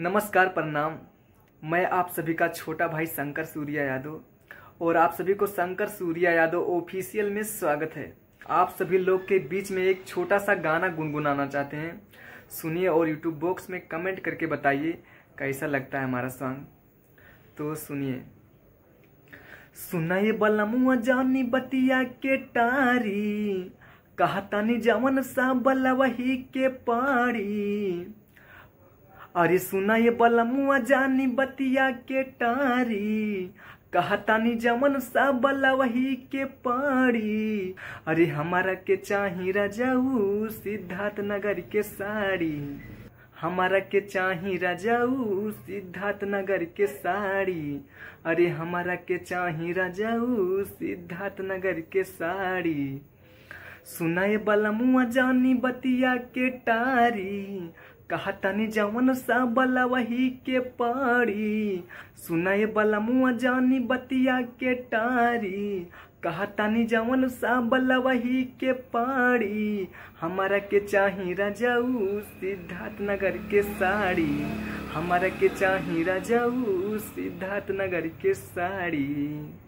नमस्कार प्रणाम मैं आप सभी का छोटा भाई शंकर सूर्या यादव और आप सभी को शंकर सूर्या यादव ऑफिशियल में स्वागत है आप सभी लोग के बीच में एक छोटा सा गाना गुनगुनाना चाहते हैं सुनिए और यूट्यूब बॉक्स में कमेंट करके बताइए कैसा लगता है हमारा सॉन्ग तो सुनिए सुनाई बलमुआ जानी बतिया के टारी कहता नहीं जवन सा वही के पारी अरे सुना ये बलमुआ जानी बतिया के टारी कहतानी जमन सा बला वही के पारी अरे हमारा के चाही राजाऊ सिद्धार्थ नगर के साड़ी हमारा के चाही राजाऊ सिद्धार्थ नगर के साड़ी अरे हमारा के चाही राजाऊ सिद्धार्थ नगर के साड़ी सुनाए बलमुआ जानी बतिया के टारी कहा तनी जवन सा बला वही के पारी सुनाए बला मुआ जानी बतिया के टारी कहा तनी जवन सा बला वही के पारी हमारा के चाही राजाऊ सिद्धार्थ नगर के साड़ी हमारा के चाही राजाऊ सिद्धार्थ नगर के साड़ी